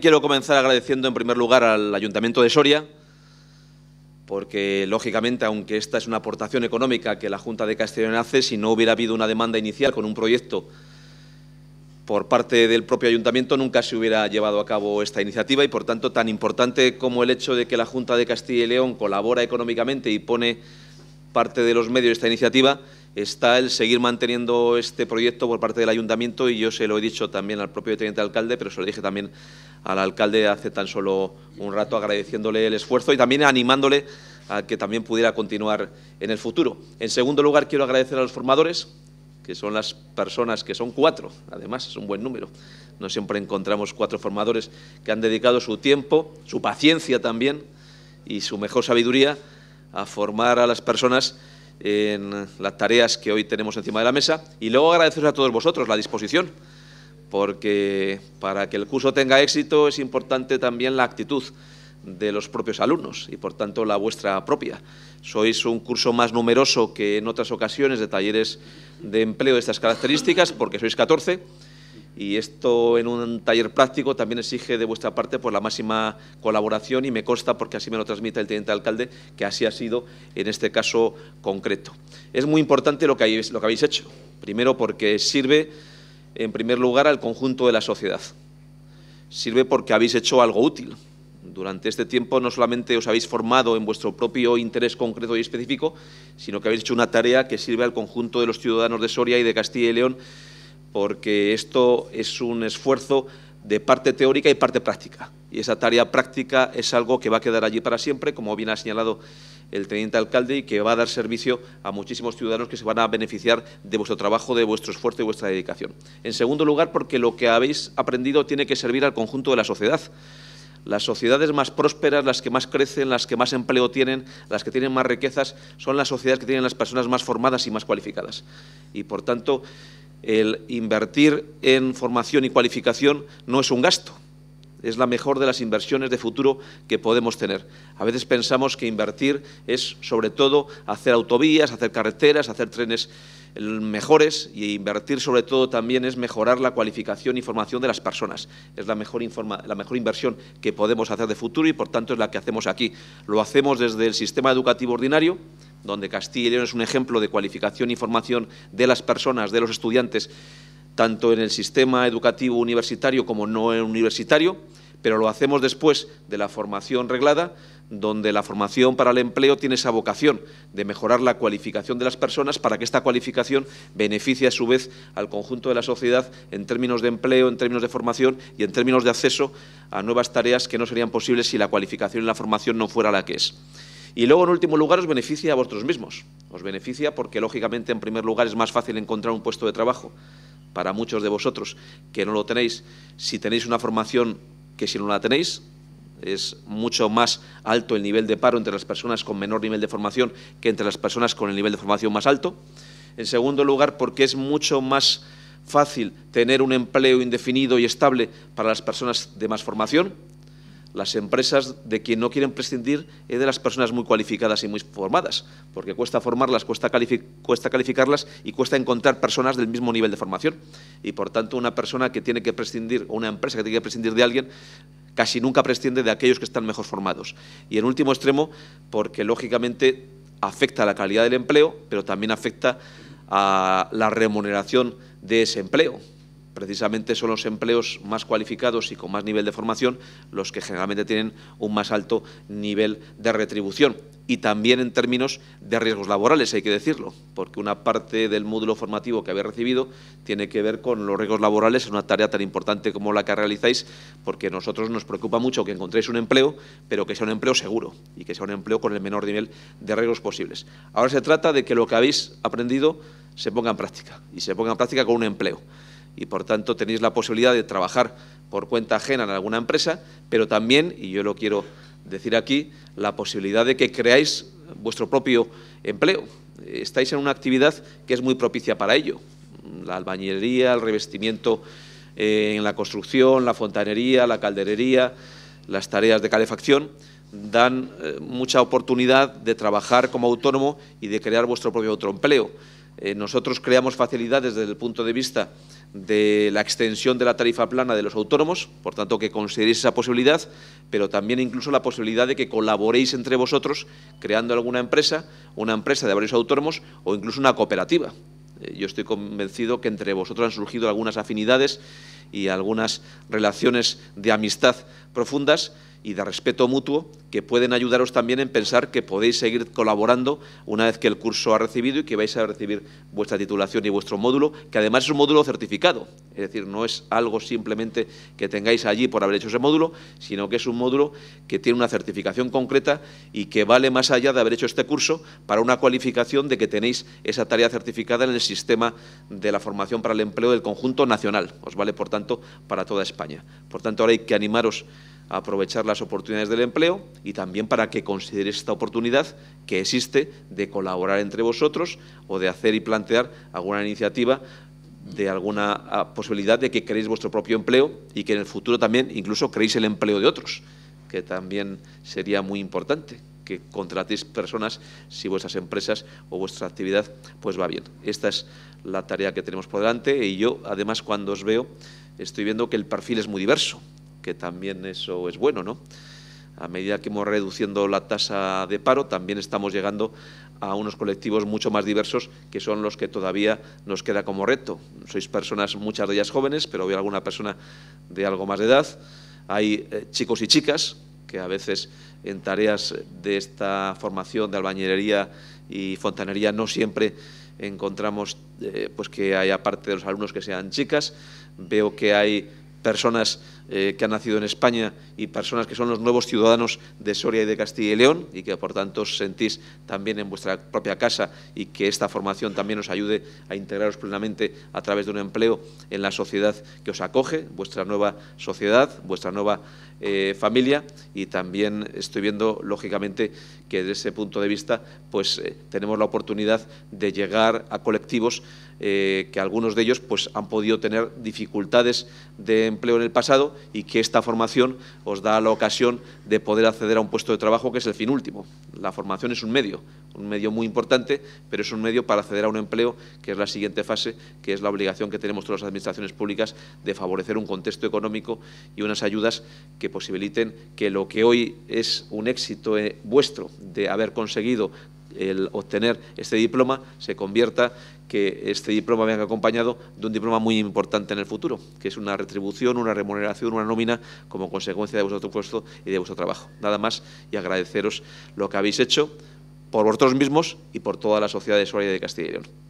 Quiero comenzar agradeciendo en primer lugar al Ayuntamiento de Soria, porque lógicamente, aunque esta es una aportación económica que la Junta de Castilla y León hace, si no hubiera habido una demanda inicial con un proyecto por parte del propio Ayuntamiento, nunca se hubiera llevado a cabo esta iniciativa y, por tanto, tan importante como el hecho de que la Junta de Castilla y León colabora económicamente y pone parte de los medios de esta iniciativa, está el seguir manteniendo este proyecto por parte del ayuntamiento y yo se lo he dicho también al propio teniente alcalde, pero se lo dije también al alcalde hace tan solo un rato, agradeciéndole el esfuerzo y también animándole a que también pudiera continuar en el futuro. En segundo lugar, quiero agradecer a los formadores, que son las personas que son cuatro, además es un buen número. No siempre encontramos cuatro formadores que han dedicado su tiempo, su paciencia también y su mejor sabiduría a formar a las personas en las tareas que hoy tenemos encima de la mesa. Y luego agradecer a todos vosotros la disposición porque para que el curso tenga éxito es importante también la actitud de los propios alumnos y, por tanto, la vuestra propia. Sois un curso más numeroso que en otras ocasiones de talleres de empleo de estas características, porque sois 14, y esto en un taller práctico también exige de vuestra parte pues, la máxima colaboración y me consta, porque así me lo transmite el teniente alcalde, que así ha sido en este caso concreto. Es muy importante lo que habéis hecho, primero porque sirve en primer lugar, al conjunto de la sociedad. Sirve porque habéis hecho algo útil. Durante este tiempo no solamente os habéis formado en vuestro propio interés concreto y específico, sino que habéis hecho una tarea que sirve al conjunto de los ciudadanos de Soria y de Castilla y León, porque esto es un esfuerzo de parte teórica y parte práctica y esa tarea práctica es algo que va a quedar allí para siempre, como bien ha señalado el teniente alcalde, y que va a dar servicio a muchísimos ciudadanos que se van a beneficiar de vuestro trabajo, de vuestro esfuerzo y vuestra dedicación. En segundo lugar, porque lo que habéis aprendido tiene que servir al conjunto de la sociedad. Las sociedades más prósperas, las que más crecen, las que más empleo tienen, las que tienen más riquezas, son las sociedades que tienen las personas más formadas y más cualificadas. Y, por tanto, el invertir en formación y cualificación no es un gasto, es la mejor de las inversiones de futuro que podemos tener. A veces pensamos que invertir es sobre todo hacer autovías, hacer carreteras, hacer trenes mejores y invertir sobre todo también es mejorar la cualificación y formación de las personas. Es la mejor, la mejor inversión que podemos hacer de futuro y por tanto es la que hacemos aquí. Lo hacemos desde el sistema educativo ordinario, donde Castilla y León es un ejemplo de cualificación y formación de las personas, de los estudiantes tanto en el sistema educativo universitario como no universitario, pero lo hacemos después de la formación reglada, donde la formación para el empleo tiene esa vocación de mejorar la cualificación de las personas para que esta cualificación beneficie a su vez al conjunto de la sociedad en términos de empleo, en términos de formación y en términos de acceso a nuevas tareas que no serían posibles si la cualificación y la formación no fuera la que es. Y luego, en último lugar, os beneficia a vosotros mismos. Os beneficia porque, lógicamente, en primer lugar es más fácil encontrar un puesto de trabajo para muchos de vosotros que no lo tenéis, si tenéis una formación que si no la tenéis, es mucho más alto el nivel de paro entre las personas con menor nivel de formación que entre las personas con el nivel de formación más alto. En segundo lugar, porque es mucho más fácil tener un empleo indefinido y estable para las personas de más formación las empresas de quien no quieren prescindir es de las personas muy cualificadas y muy formadas, porque cuesta formarlas, cuesta, calificarlas y cuesta encontrar personas del mismo nivel de formación. Y por tanto, una persona que tiene que prescindir, o una empresa que tiene que prescindir de alguien, casi nunca prescinde de aquellos que están mejor formados. Y en último extremo, porque lógicamente afecta a la calidad del empleo, pero también afecta a la remuneración de ese empleo precisamente son los empleos más cualificados y con más nivel de formación los que generalmente tienen un más alto nivel de retribución y también en términos de riesgos laborales, hay que decirlo, porque una parte del módulo formativo que habéis recibido tiene que ver con los riesgos laborales en una tarea tan importante como la que realizáis, porque a nosotros nos preocupa mucho que encontréis un empleo, pero que sea un empleo seguro y que sea un empleo con el menor nivel de riesgos posibles. Ahora se trata de que lo que habéis aprendido se ponga en práctica y se ponga en práctica con un empleo y por tanto tenéis la posibilidad de trabajar por cuenta ajena en alguna empresa, pero también, y yo lo quiero decir aquí, la posibilidad de que creáis vuestro propio empleo. Estáis en una actividad que es muy propicia para ello. La albañilería, el revestimiento eh, en la construcción, la fontanería, la calderería, las tareas de calefacción, dan eh, mucha oportunidad de trabajar como autónomo y de crear vuestro propio otro empleo. Eh, nosotros creamos facilidades desde el punto de vista de la extensión de la tarifa plana de los autónomos, por tanto que consideréis esa posibilidad, pero también incluso la posibilidad de que colaboréis entre vosotros creando alguna empresa, una empresa de varios autónomos o incluso una cooperativa. Eh, yo estoy convencido que entre vosotros han surgido algunas afinidades y algunas relaciones de amistad profundas y de respeto mutuo que pueden ayudaros también en pensar que podéis seguir colaborando una vez que el curso ha recibido y que vais a recibir vuestra titulación y vuestro módulo, que además es un módulo certificado, es decir, no es algo simplemente que tengáis allí por haber hecho ese módulo, sino que es un módulo que tiene una certificación concreta y que vale más allá de haber hecho este curso para una cualificación de que tenéis esa tarea certificada en el sistema de la formación para el empleo del conjunto nacional. Os vale, por para toda España. Por tanto, ahora hay que animaros a aprovechar las oportunidades del empleo y también para que consideréis esta oportunidad que existe de colaborar entre vosotros o de hacer y plantear alguna iniciativa de alguna ah, posibilidad de que creéis vuestro propio empleo y que en el futuro también incluso creéis el empleo de otros, que también sería muy importante que contratéis personas si vuestras empresas o vuestra actividad pues va bien. Esta es la tarea que tenemos por delante y yo además cuando os veo estoy viendo que el perfil es muy diverso, que también eso es bueno, ¿no? A medida que hemos reduciendo la tasa de paro, también estamos llegando a unos colectivos mucho más diversos que son los que todavía nos queda como reto. Sois personas, muchas de ellas jóvenes, pero hay alguna persona de algo más de edad. Hay eh, chicos y chicas, que a veces en tareas de esta formación de albañilería y fontanería no siempre encontramos eh, pues que haya parte de los alumnos que sean chicas. Veo que hay personas eh, que han nacido en España y personas que son los nuevos ciudadanos de Soria y de Castilla y León y que por tanto os sentís también en vuestra propia casa y que esta formación también os ayude a integraros plenamente a través de un empleo en la sociedad que os acoge, vuestra nueva sociedad, vuestra nueva eh, familia y también estoy viendo lógicamente que desde ese punto de vista pues eh, tenemos la oportunidad de llegar a colectivos que algunos de ellos pues han podido tener dificultades de empleo en el pasado y que esta formación os da la ocasión de poder acceder a un puesto de trabajo que es el fin último. La formación es un medio, un medio muy importante, pero es un medio para acceder a un empleo, que es la siguiente fase, que es la obligación que tenemos todas las administraciones públicas de favorecer un contexto económico y unas ayudas que posibiliten que lo que hoy es un éxito eh, vuestro de haber conseguido el obtener este diploma se convierta, que este diploma venga acompañado de un diploma muy importante en el futuro, que es una retribución, una remuneración, una nómina como consecuencia de vuestro puesto y de vuestro trabajo. Nada más y agradeceros lo que habéis hecho por vosotros mismos y por toda la sociedad de Soria de Castilla y León.